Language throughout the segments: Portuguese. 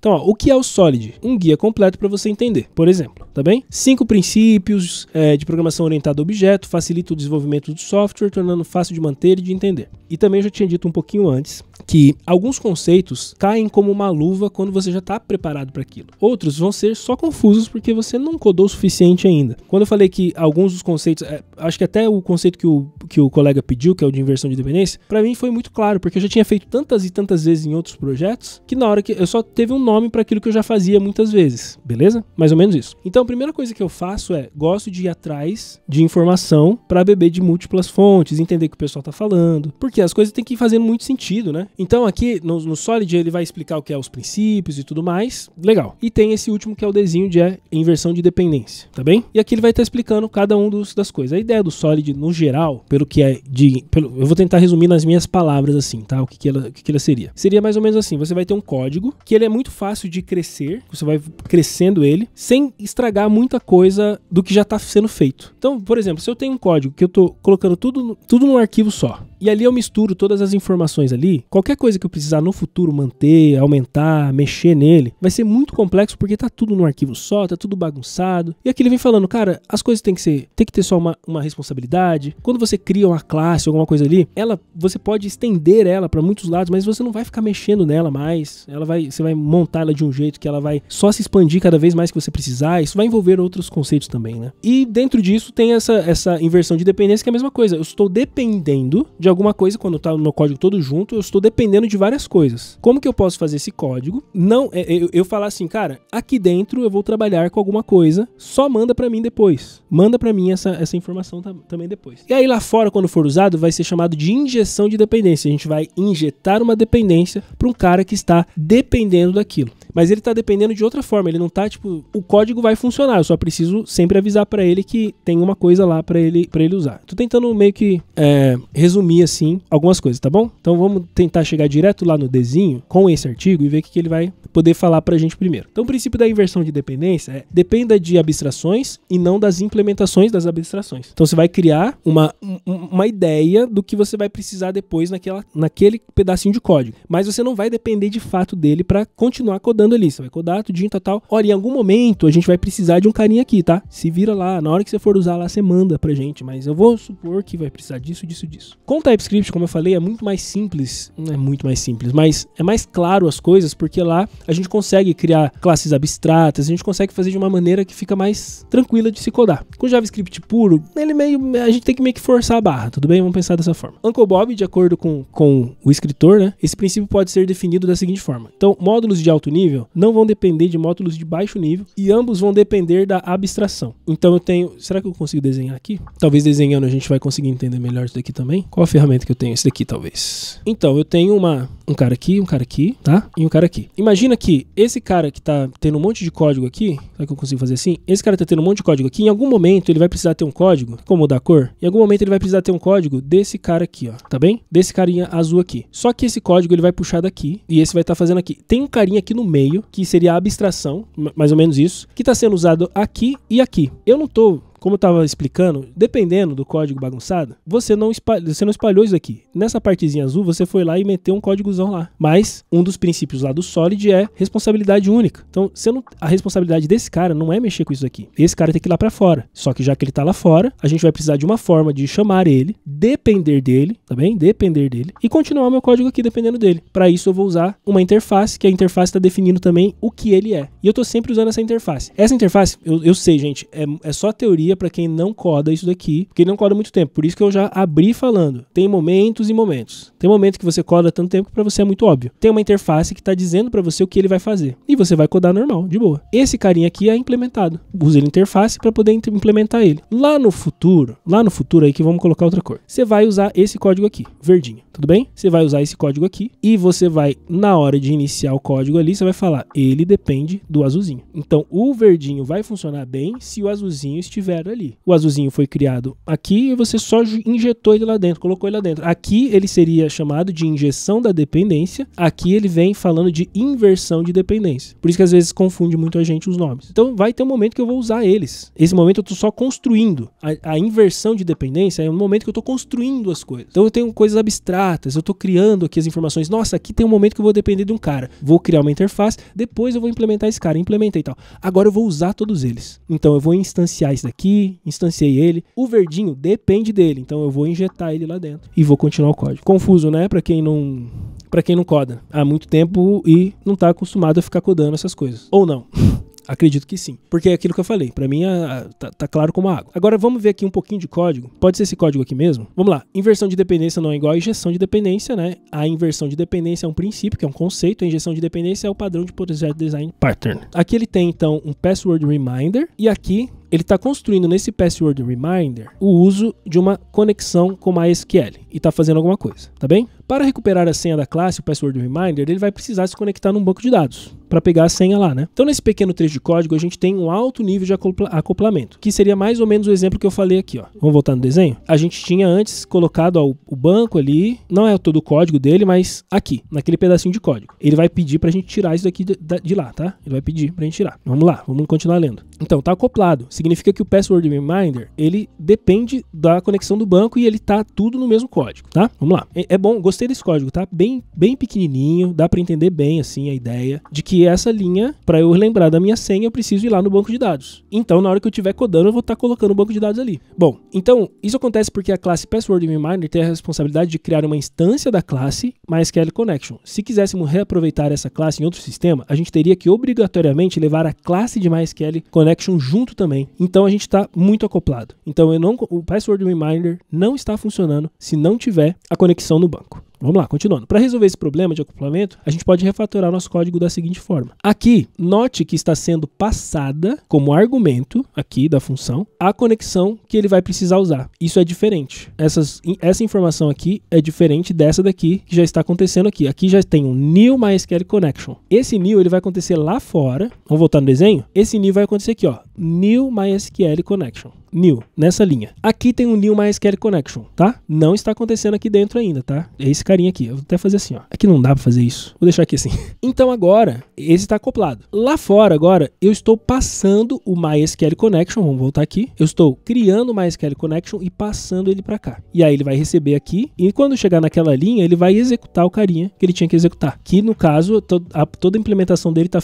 Então, ó, o que é o SOLID? Um guia completo para você entender, por exemplo, tá bem? Cinco princípios é, de programação orientada a objeto facilita o desenvolvimento do software, tornando fácil de manter e de entender. E também eu já tinha dito um pouquinho antes que alguns conceitos caem como uma luva quando você já está preparado para aquilo. Outros vão ser só confusos porque você não codou o suficiente ainda. Quando eu falei que alguns dos conceitos, é, acho que até o conceito que o, que o colega pediu, que é o de inversão de dependência, para mim foi muito claro, porque eu já tinha feito tantas e tantas vezes em outros projetos que na hora que eu só teve um nome para aquilo que eu já fazia muitas vezes, beleza? Mais ou menos isso. Então, a primeira coisa que eu faço é gosto de ir atrás de informação para beber de múltiplas fontes, entender o que o pessoal está falando, porque as coisas têm que fazer muito sentido, né? Então aqui no, no Solid ele vai explicar o que é os princípios e tudo mais. Legal. E tem esse último que é o desenho de é, inversão de dependência, tá bem? E aqui ele vai estar tá explicando cada um dos, das coisas. A ideia do Solid no geral, pelo que é de... Pelo, eu vou tentar resumir nas minhas palavras assim, tá? O que que, ela, o que que ela seria. Seria mais ou menos assim, você vai ter um código que ele é muito fácil de crescer, você vai crescendo ele, sem estragar muita coisa do que já está sendo feito. Então, por exemplo, se eu tenho um código que eu estou colocando tudo, tudo num arquivo só, e ali eu misturo todas as informações ali. Qualquer coisa que eu precisar no futuro manter, aumentar, mexer nele, vai ser muito complexo porque tá tudo num arquivo só, tá tudo bagunçado. E aqui ele vem falando, cara, as coisas tem que ser, tem que ter só uma, uma responsabilidade. Quando você cria uma classe, alguma coisa ali, ela, você pode estender ela para muitos lados, mas você não vai ficar mexendo nela mais. Ela vai, você vai montar ela de um jeito que ela vai só se expandir cada vez mais que você precisar. Isso vai envolver outros conceitos também, né? E dentro disso tem essa, essa inversão de dependência que é a mesma coisa. Eu estou dependendo de alguma coisa quando tá no código todo junto, eu estou dependendo de várias coisas. Como que eu posso fazer esse código? Não, é, eu, eu falar assim, cara, aqui dentro eu vou trabalhar com alguma coisa, só manda para mim depois. Manda para mim essa, essa informação também depois. E aí lá fora, quando for usado, vai ser chamado de injeção de dependência. A gente vai injetar uma dependência para um cara que está dependendo daquilo. Mas ele tá dependendo de outra forma, ele não tá tipo, o código vai funcionar, eu só preciso sempre avisar para ele que tem uma coisa lá para ele para ele usar. Tô tentando meio que é, resumir assim algumas coisas, tá bom? Então vamos tentar chegar direto lá no desenho com esse artigo e ver o que, que ele vai poder falar pra gente primeiro. Então o princípio da inversão de dependência é dependa de abstrações e não das implementações das abstrações. Então você vai criar uma, uma ideia do que você vai precisar depois naquela, naquele pedacinho de código, mas você não vai depender de fato dele para continuar codando codando ali. Você vai codar, tudinho, tal, tal. Olha, em algum momento a gente vai precisar de um carinha aqui, tá? Se vira lá. Na hora que você for usar lá, você manda pra gente. Mas eu vou supor que vai precisar disso, disso, disso. Com o TypeScript, como eu falei, é muito mais simples. Não é muito mais simples, mas é mais claro as coisas, porque lá a gente consegue criar classes abstratas, a gente consegue fazer de uma maneira que fica mais tranquila de se codar. Com JavaScript puro, ele meio. A gente tem que meio que forçar a barra, tudo bem? Vamos pensar dessa forma. Uncle Bob, de acordo com, com o escritor, né? Esse princípio pode ser definido da seguinte forma. Então, módulos de alto nível nível não vão depender de módulos de baixo nível e ambos vão depender da abstração. Então eu tenho. Será que eu consigo desenhar aqui? Talvez desenhando a gente vai conseguir entender melhor isso daqui também. Qual a ferramenta que eu tenho? Esse daqui, talvez. Então, eu tenho uma, um cara aqui, um cara aqui, tá? E um cara aqui. Imagina que esse cara que tá tendo um monte de código aqui, será que eu consigo fazer assim? Esse cara tá tendo um monte de código aqui. Em algum momento ele vai precisar ter um código, como mudar a cor? Em algum momento ele vai precisar ter um código desse cara aqui, ó. Tá bem? Desse carinha azul aqui. Só que esse código ele vai puxar daqui e esse vai estar tá fazendo aqui. Tem um carinha aqui no meio meio, que seria a abstração, mais ou menos isso, que está sendo usado aqui e aqui. Eu não estou como eu estava explicando, dependendo do código bagunçado, você não, espalhou, você não espalhou isso aqui. Nessa partezinha azul, você foi lá e meteu um códigozão lá. Mas um dos princípios lá do Solid é responsabilidade única. Então, não, a responsabilidade desse cara não é mexer com isso aqui. Esse cara tem que ir lá para fora. Só que já que ele está lá fora, a gente vai precisar de uma forma de chamar ele, depender dele, tá bem? Depender dele e continuar o meu código aqui dependendo dele. Para isso eu vou usar uma interface, que a interface está definindo também o que ele é. E eu estou sempre usando essa interface. Essa interface, eu, eu sei, gente, é, é só teoria terapia para quem não coda isso daqui, porque não coda muito tempo. Por isso que eu já abri falando. Tem momentos e momentos. Tem momentos que você coda tanto tempo que para você é muito óbvio. Tem uma interface que está dizendo para você o que ele vai fazer. E você vai codar normal, de boa. Esse carinha aqui é implementado. Usa ele interface para poder implementar ele. Lá no futuro, lá no futuro aí que vamos colocar outra cor. Você vai usar esse código aqui, verdinho tudo bem? Você vai usar esse código aqui e você vai, na hora de iniciar o código ali, você vai falar, ele depende do azulzinho. Então, o verdinho vai funcionar bem se o azulzinho estiver ali. O azulzinho foi criado aqui e você só injetou ele lá dentro, colocou ele lá dentro. Aqui ele seria chamado de injeção da dependência, aqui ele vem falando de inversão de dependência. Por isso que às vezes confunde muito a gente os nomes. Então, vai ter um momento que eu vou usar eles. Esse momento eu estou só construindo. A, a, inversão de dependência é um momento que eu estou construindo as coisas. Então, eu tenho coisas abstratas datas, eu estou criando aqui as informações. Nossa, aqui tem um momento que eu vou depender de um cara. Vou criar uma interface, depois eu vou implementar esse cara, implementei e tal. Agora eu vou usar todos eles. Então eu vou instanciar isso daqui, instanciei ele. O verdinho depende dele, então eu vou injetar ele lá dentro e vou continuar o código. Confuso, né? Para quem não para quem não coda há muito tempo e não está acostumado a ficar codando essas coisas. Ou não. Acredito que sim. Porque é aquilo que eu falei. Para mim, a, a, tá, tá, claro como a água. Agora, vamos ver aqui um pouquinho de código. Pode ser esse código aqui mesmo? Vamos lá. Inversão de dependência não é igual a injeção de dependência, né? A inversão de dependência é um princípio, que é um conceito. A injeção de dependência é o padrão de projeto Design Pattern. Aqui ele tem, então, um password reminder. E aqui ele está construindo nesse password reminder o uso de uma conexão com MySQL e está fazendo alguma coisa, tá bem? Para recuperar a senha da classe, o password reminder, ele vai precisar se conectar num banco de dados para pegar a senha lá, né? Então, nesse pequeno trecho de código, a gente tem um alto nível de acoplamento, que seria mais ou menos o exemplo que eu falei aqui, ó. Vamos voltar no desenho? A gente tinha antes colocado ó, o banco ali, não é todo o código dele, mas aqui, naquele pedacinho de código. Ele vai pedir para a gente tirar isso daqui de, de lá, tá? Ele vai pedir para a gente tirar. Vamos lá, vamos continuar lendo. Então, tá acoplado. Significa que o password reminder, ele depende da conexão do banco e ele tá tudo no mesmo código, tá? Vamos lá. É, é bom, gostei gostei desse código, tá? Bem, bem pequenininho, dá para entender bem assim a ideia de que essa linha, para eu lembrar da minha senha, eu preciso ir lá no banco de dados. Então, na hora que eu estiver codando, eu vou estar tá colocando o banco de dados ali. Bom, então isso acontece porque a classe Password Reminder tem a responsabilidade de criar uma instância da classe MySQL Connection. Se quiséssemos reaproveitar essa classe em outro sistema, a gente teria que obrigatoriamente levar a classe de MySQL Connection junto também. Então a gente está muito acoplado. Então eu não, o Password Reminder não está funcionando se não tiver a conexão no banco. Vamos lá, continuando. Para resolver esse problema de acoplamento, a gente pode refatorar nosso código da seguinte forma. Aqui, note que está sendo passada como argumento aqui da função a conexão que ele vai precisar usar. Isso é diferente. Essas, essa informação aqui é diferente dessa daqui que já está acontecendo aqui. Aqui já tem um new MySQL connection. Esse new ele vai acontecer lá fora. Vamos voltar no desenho? Esse new vai acontecer aqui, ó, new MySQL connection new, nessa linha. Aqui tem um new MySQL connection, tá? Não está acontecendo aqui dentro ainda, tá? É esse carinha aqui. Eu vou até fazer assim, ó. Aqui não dá para fazer isso. Vou deixar aqui assim. Então agora, esse está acoplado. Lá fora agora, eu estou passando o MySQL connection, vamos voltar aqui. Eu estou criando o MySQL connection e passando ele para cá. E aí ele vai receber aqui e quando chegar naquela linha, ele vai executar o carinha que ele tinha que executar. Que no caso, a, toda a implementação dele está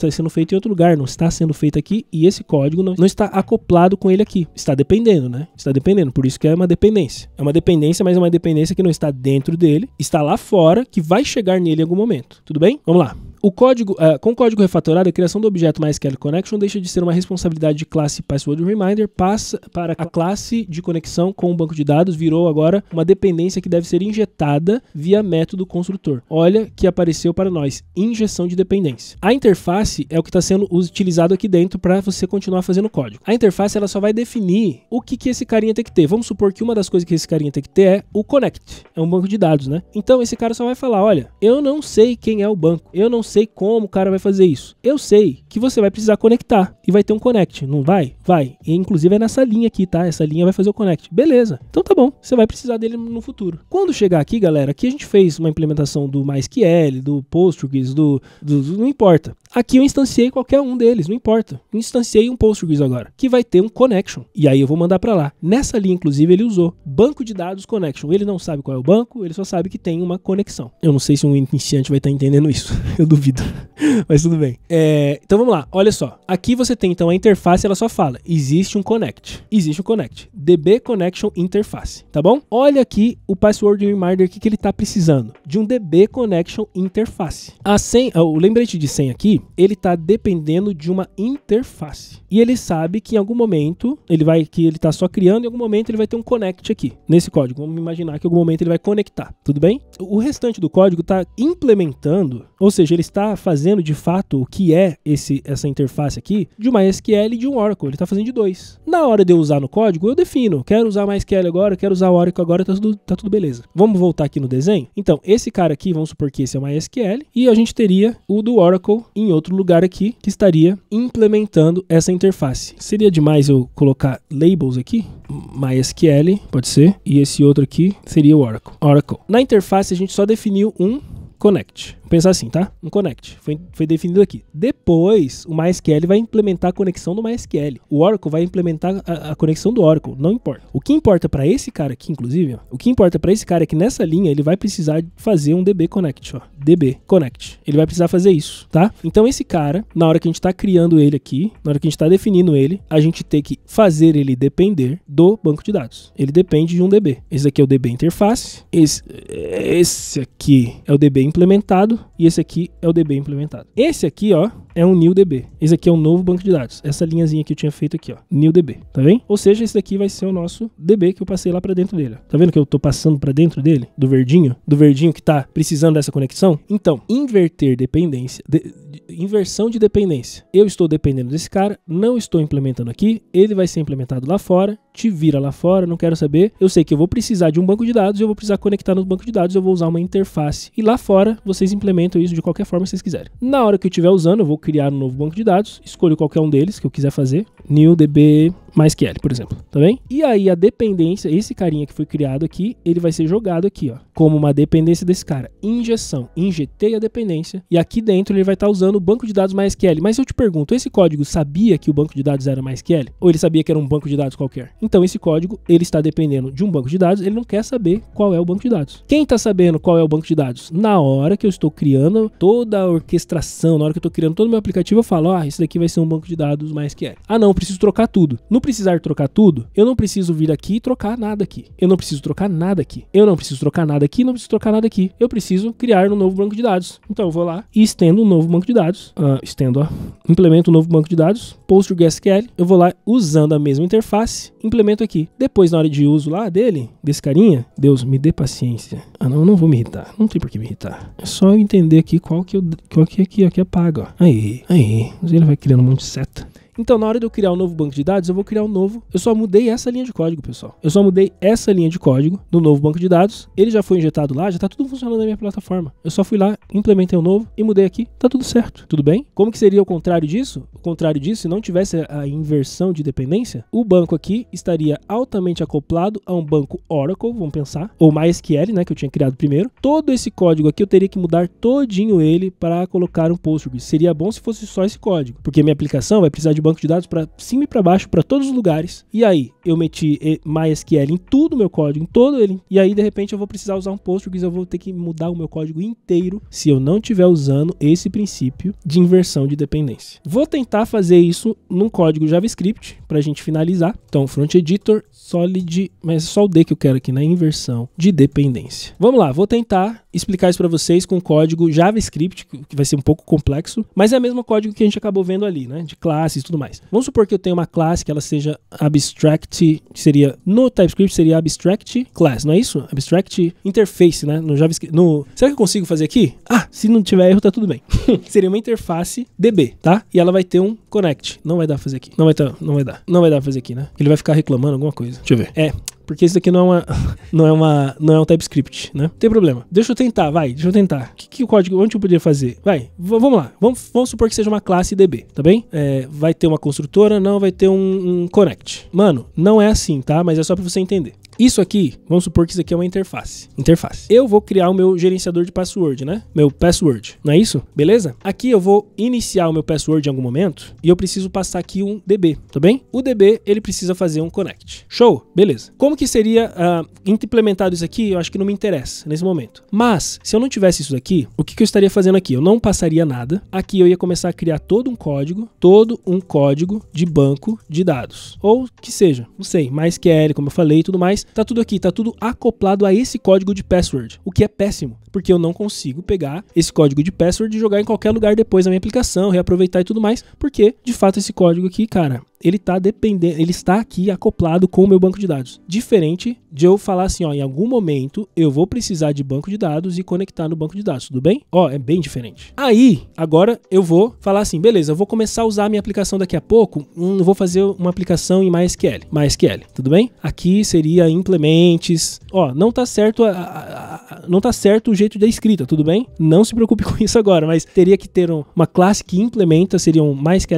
tá sendo feita em outro lugar, não está sendo feita aqui e esse código não está acoplado com ele aqui está dependendo, né? Está dependendo, por isso que é uma dependência. É uma dependência, mas é uma dependência que não está dentro dele, está lá fora, que vai chegar nele em algum momento. Tudo bem? Vamos lá. O código, uh, com o código refatorado, a criação do objeto MySQL Connection deixa de ser uma responsabilidade de classe Password Reminder passa para a classe de conexão com o banco de dados, virou agora uma dependência que deve ser injetada via método construtor. Olha que apareceu para nós, injeção de dependência. A interface é o que está sendo utilizado aqui dentro para você continuar fazendo código. A interface ela só vai definir o que, que esse carinha tem que ter. Vamos supor que uma das coisas que esse carinha tem que ter é o connect, é um banco de dados, né? Então esse cara só vai falar, olha, eu não sei quem é o banco, eu não sei como o cara vai fazer isso. Eu sei que você vai precisar conectar e vai ter um connect, não vai? Vai. E, inclusive é nessa linha aqui, tá? Essa linha vai fazer o connect. Beleza. Então tá bom, você vai precisar dele no futuro. Quando chegar aqui, galera, aqui a gente fez uma implementação do MySQL, do Postgres, do, do, do não importa. Aqui eu instanciei qualquer um deles, não importa. Instanciei um Postgres agora, que vai ter um connection. E aí eu vou mandar para lá. Nessa linha, inclusive, ele usou banco de dados connection. Ele não sabe qual é o banco, ele só sabe que tem uma conexão. Eu não sei se um iniciante vai estar tá entendendo isso. Eu duvido duvido. Mas tudo bem. É, então vamos lá, olha só. Aqui você tem então a interface, ela só fala: existe um connect. Existe um connect. DB Connection Interface, tá bom? Olha aqui o password reminder que, que ele tá precisando. De um DB Connection Interface. A senha, ah, o lembrete de senha aqui, ele tá dependendo de uma interface. E ele sabe que em algum momento, ele vai que ele tá só criando, em algum momento ele vai ter um connect aqui, nesse código. Vamos imaginar que em algum momento ele vai conectar, tudo bem? O restante do código tá implementando ou seja, ele está fazendo de fato o que é esse, essa interface aqui de uma SQL e de um Oracle. Ele está fazendo de dois. Na hora de eu usar no código, eu defino. Quero usar MySQL SQL agora, quero usar o Oracle agora, tá tudo, tá tudo beleza. Vamos voltar aqui no desenho? Então, esse cara aqui, vamos supor que esse é uma SQL, e a gente teria o do Oracle em outro lugar aqui, que estaria implementando essa interface. Seria demais eu colocar labels aqui? MySQL, pode ser. E esse outro aqui seria o Oracle. Oracle. Na interface, a gente só definiu um connect. Pensar assim, tá? Um connect. Foi, foi definido aqui. Depois, o MySQL vai implementar a conexão do MySQL. O Oracle vai implementar a, a conexão do Oracle. Não importa. O que importa para esse cara aqui, inclusive, ó, o que importa para esse cara é que nessa linha ele vai precisar fazer um DB connect, ó. DB connect. Ele vai precisar fazer isso, tá? Então esse cara, na hora que a gente tá criando ele aqui, na hora que a gente tá definindo ele, a gente tem que fazer ele depender do banco de dados. Ele depende de um DB. É é, esse aqui é o DB interface. Esse, esse aqui é o DB implementado e esse aqui é o DB implementado. Esse aqui, ó, é um new DB. Esse aqui é um novo banco de dados. Essa linhazinha que eu tinha feito aqui, ó, new DB, tá vendo? Ou seja, esse daqui vai ser o nosso DB que eu passei lá para dentro dele. Tá vendo que eu tô passando para dentro dele, do verdinho, do verdinho que tá precisando dessa conexão? Então, inverter dependência, de, de, inversão de dependência. Eu estou dependendo desse cara, não estou implementando aqui, ele vai ser implementado lá fora, te vira lá fora, não quero saber. Eu sei que eu vou precisar de um banco de dados, eu vou precisar conectar no banco de dados, eu vou usar uma interface e lá fora vocês implementam isso de qualquer forma se vocês quiserem. Na hora que eu estiver usando, eu vou criar um novo banco de dados, escolho qualquer um deles que eu quiser fazer, new db mais que L, por exemplo, tá bem? E aí a dependência, esse carinha que foi criado aqui, ele vai ser jogado aqui, ó, como uma dependência desse cara. Injeção, injetei a dependência e aqui dentro ele vai estar tá usando o banco de dados MySQL. Mas eu te pergunto, esse código sabia que o banco de dados era MySQL? Ou ele sabia que era um banco de dados qualquer? Então esse código, ele está dependendo de um banco de dados, ele não quer saber qual é o banco de dados. Quem está sabendo qual é o banco de dados? Na hora que eu estou criando toda a orquestração, na hora que eu estou criando todo o meu aplicativo, eu falo, ah, isso daqui vai ser um banco de dados MySQL. Ah não, preciso trocar tudo. No no precisar trocar tudo, eu não preciso vir aqui e trocar nada aqui. Eu não preciso trocar nada aqui. Eu não preciso trocar nada aqui, não preciso trocar nada aqui. Eu preciso criar um novo banco de dados. Então eu vou lá e estendo um novo banco de dados. Uh, estendo, ó. Implemento um novo banco de dados. PostgreSQL. Eu vou lá usando a mesma interface. Implemento aqui. Depois, na hora de uso lá dele, desse carinha, Deus, me dê paciência. Ah, não, não vou me irritar. Não tem por que me irritar. É só eu entender aqui qual que eu, qual que é aqui, que é apaga, ó. Aí, aí. Ele vai criando um monte de seta. Então, na hora de eu criar um novo banco de dados, eu vou criar um novo. Eu só mudei essa linha de código, pessoal. Eu só mudei essa linha de código no novo banco de dados. Ele já foi injetado lá, já está tudo funcionando na minha plataforma. Eu só fui lá, implementei o um novo e mudei aqui. Tá tudo certo. Tudo bem? Como que seria o contrário disso? O contrário disso, se não tivesse a inversão de dependência, o banco aqui estaria altamente acoplado a um banco Oracle, vamos pensar, ou MySQL, né, que eu tinha criado primeiro. Todo esse código aqui eu teria que mudar todinho ele para colocar um Postgres. Seria bom se fosse só esse código, porque minha aplicação vai precisar de de banco de dados para cima e para baixo, para todos os lugares. E aí, eu meti eh, MySQL em tudo, meu código em todo ele, e aí de repente eu vou precisar usar um Postgres, eu vou ter que mudar o meu código inteiro se eu não estiver usando esse princípio de inversão de dependência. Vou tentar fazer isso num código JavaScript para a gente finalizar. Então, front editor solid, mas é só o D que eu quero aqui na né? inversão de dependência. Vamos lá, vou tentar explicar isso para vocês com código JavaScript, que vai ser um pouco complexo, mas é o mesmo código que a gente acabou vendo ali, né, de classes e tudo mais. Vamos supor que eu tenha uma classe que ela seja abstract abstract seria no TypeScript seria abstract class, não é isso? Abstract interface, né? No JavaScript, no será que eu consigo fazer aqui? Ah, se não tiver erro tá tudo bem. seria uma interface DB, tá? E ela vai ter um connect. Não vai dar pra fazer aqui. Não vai não vai dar. Não vai dar pra fazer aqui, né? Ele vai ficar reclamando alguma coisa. Deixa eu ver. É, porque isso aqui não é uma, não é uma, não é um TypeScript, né? Não tem problema. Deixa eu tentar, vai, deixa eu tentar. O que, que o código, onde eu poderia fazer? Vai, vamos lá. Vamos, vamos, supor que seja uma classe DB, tá bem? É, vai ter uma construtora, não, vai ter um, um connect. Mano, não é assim, tá? Mas é só para você entender. Isso aqui, vamos supor que isso aqui é uma interface. Interface. Eu vou criar o meu gerenciador de password, né? Meu password, não é isso? Beleza? Aqui eu vou iniciar o meu password em algum momento e eu preciso passar aqui um DB, tá bem? O DB, ele precisa fazer um connect. Show? Beleza. Como que seria uh, implementado isso aqui? Eu acho que não me interessa nesse momento. Mas, se eu não tivesse isso daqui, o que, que eu estaria fazendo aqui? Eu não passaria nada. Aqui eu ia começar a criar todo um código, todo um código de banco de dados. Ou que seja, não sei, mais SQL, como eu falei e tudo mais, Tá tudo aqui, tá tudo acoplado a esse código de password, o que é péssimo porque eu não consigo pegar esse código de password e jogar em qualquer lugar depois da minha aplicação, reaproveitar e tudo mais, porque de fato esse código aqui, cara, ele tá dependendo, ele está aqui acoplado com o meu banco de dados. Diferente de eu falar assim, ó, em algum momento eu vou precisar de banco de dados e conectar no banco de dados, tudo bem? Ó, é bem diferente. Aí, agora eu vou falar assim, beleza, eu vou começar a usar a minha aplicação daqui a pouco, hum, vou fazer uma aplicação em MySQL, MySQL, tudo bem? Aqui seria implementes. Ó, não tá certo, a, a, a, não tá certo o jeito da escrita, tudo bem? Não se preocupe com isso agora, mas teria que ter uma classe que implementa, seriam mais que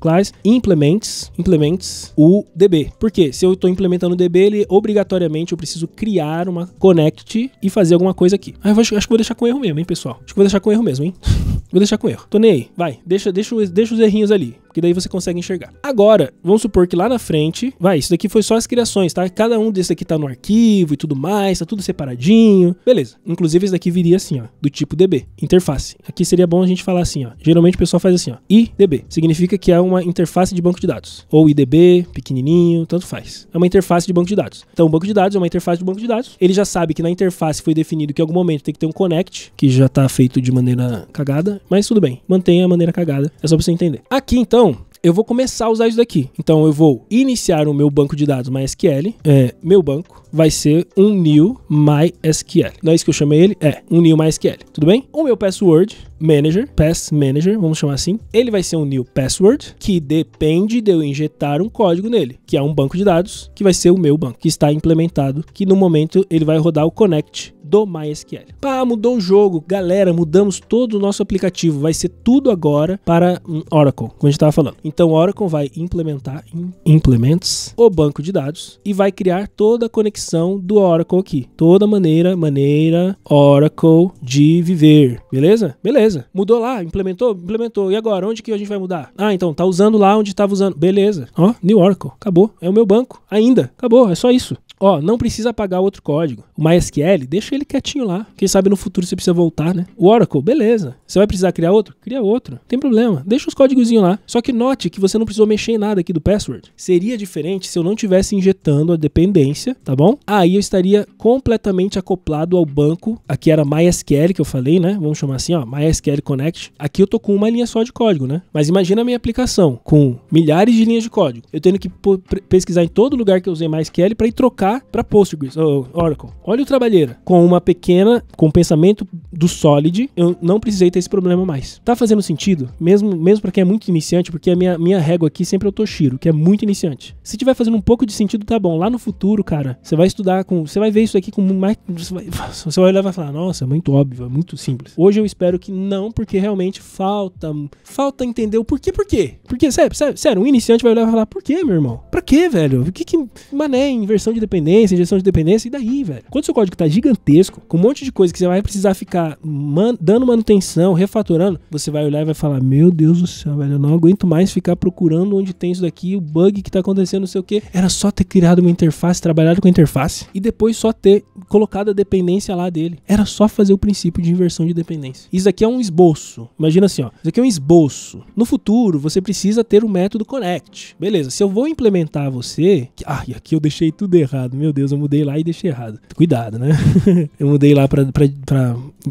class implements, implements o DB. Por quê? Se eu estou implementando o DB, ele obrigatoriamente eu preciso criar uma connect e fazer alguma coisa aqui. Ah, acho, acho que vou deixar com erro mesmo, hein, pessoal? Acho que vou deixar com erro mesmo, hein? Vou deixar com erro. Tô nem aí. Vai, deixa, deixa, deixa os errinhos ali porque daí você consegue enxergar. Agora, vamos supor que lá na frente, vai, isso daqui foi só as criações, tá? Cada um desse aqui tá no arquivo e tudo mais, tá tudo separadinho. Beleza. Inclusive esse daqui viria assim, ó, do tipo DB, interface. Aqui seria bom a gente falar assim, ó. Geralmente o pessoal faz assim, ó, IDB. Significa que é uma interface de banco de dados, ou IDB, pequenininho, tanto faz. É uma interface de banco de dados. Então, o banco de dados é uma interface de banco de dados. Ele já sabe que na interface foi definido que em algum momento tem que ter um connect, que já tá feito de maneira cagada, mas tudo bem, mantenha a maneira cagada, é só pra você entender. Aqui então, eu vou começar a usar isso daqui. Então eu vou iniciar o meu banco de dados MySQL. É, meu banco vai ser um new MySQL. Não é isso que eu chamei ele? É, um new MySQL. Tudo bem? O meu password manager, pass manager, vamos chamar assim, ele vai ser um new password que depende de eu injetar um código nele, que é um banco de dados que vai ser o meu banco, que está implementado, que no momento ele vai rodar o connect do MySQL. Pá, mudou o jogo, galera, mudamos todo o nosso aplicativo, vai ser tudo agora para um Oracle, como a gente estava falando. Então o Oracle vai implementar em implements o banco de dados e vai criar toda a conexão do Oracle aqui, toda maneira, maneira Oracle de viver, beleza? Beleza. Mudou lá, implementou, implementou. E agora, onde que a gente vai mudar? Ah, então tá usando lá onde estava usando, beleza? Ó, New Oracle, acabou. É o meu banco ainda, acabou. É só isso. Ó, não precisa apagar outro código. O MySQL, deixa ele quietinho lá. Quem sabe no futuro você precisa voltar, né? O Oracle, beleza. Você vai precisar criar outro? Cria outro. Não tem problema. Deixa os códigozinhos lá. Só que note que você não precisou mexer em nada aqui do password. Seria diferente se eu não tivesse injetando a dependência, tá bom? Aí eu estaria completamente acoplado ao banco. Aqui era MySQL que eu falei, né? Vamos chamar assim, ó, MySQL Connect. Aqui eu tô com uma linha só de código, né? Mas imagina a minha aplicação com milhares de linhas de código. Eu tenho que pesquisar em todo lugar que eu usei MySQL para ir trocar para Postgres, ou Oracle. Olha o trabalheira. Com uma pequena, com o pensamento do Solid, eu não precisei ter esse problema mais. Tá fazendo sentido? Mesmo, mesmo para quem é muito iniciante, porque a minha, minha régua aqui sempre é o Toshiro, que é muito iniciante. Se tiver fazendo um pouco de sentido, tá bom. Lá no futuro, cara, você vai estudar com. Você vai ver isso aqui com mais. Você vai, você vai olhar e vai falar, nossa, é muito óbvio, é muito simples. Hoje eu espero que não, porque realmente falta. Falta entender o porquê, por quê? Porque, sério, sério, sério um iniciante vai olhar e vai falar, por quê, meu irmão? Pra quê, velho? O que que. Mané, inversão de dependência dependência, injeção de dependência, e daí, velho? Quando seu código tá gigantesco, com um monte de coisa que você vai precisar ficar man dando manutenção, refaturando, você vai olhar e vai falar: Meu Deus do céu, velho, eu não aguento mais ficar procurando onde tem isso daqui, o bug que tá acontecendo, não sei o que. Era só ter criado uma interface, trabalhado com a interface, e depois só ter colocado a dependência lá dele. Era só fazer o princípio de inversão de dependência. Isso aqui é um esboço. Imagina assim, ó. Isso aqui é um esboço. No futuro, você precisa ter o método connect. Beleza, se eu vou implementar você. Ah, e aqui eu deixei tudo errado errado. Meu Deus, eu mudei lá e deixei errado. Cuidado, né? eu mudei lá para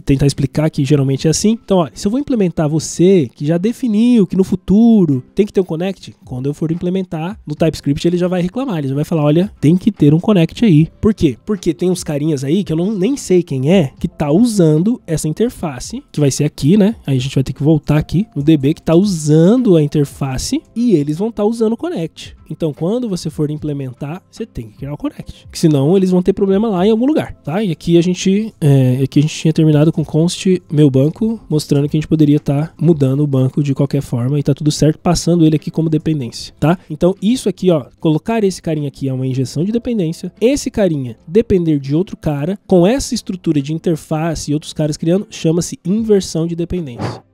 tentar explicar que geralmente é assim. Então, olha, se eu vou implementar você, que já definiu que no futuro tem que ter um connect, quando eu for implementar no TypeScript, ele já vai reclamar. Ele já vai falar: olha, tem que ter um connect aí. Por quê? Porque tem uns carinhas aí que eu não, nem sei quem é, que tá usando essa interface, que vai ser aqui, né? Aí a gente vai ter que voltar aqui no DB, que tá usando a interface e eles vão estar tá usando o connect. Então, quando você for implementar, você tem que criar o connect site. Que senão eles vão ter problema lá em algum lugar, tá? E aqui a gente, é, aqui a gente tinha terminado com const meu banco, mostrando que a gente poderia estar tá mudando o banco de qualquer forma e tá tudo certo, passando ele aqui como dependência, tá? Então isso aqui, ó, colocar esse carinha aqui é uma injeção de dependência. Esse carinha depender de outro cara, com essa estrutura de interface e outros caras criando, chama-se inversão de dependência.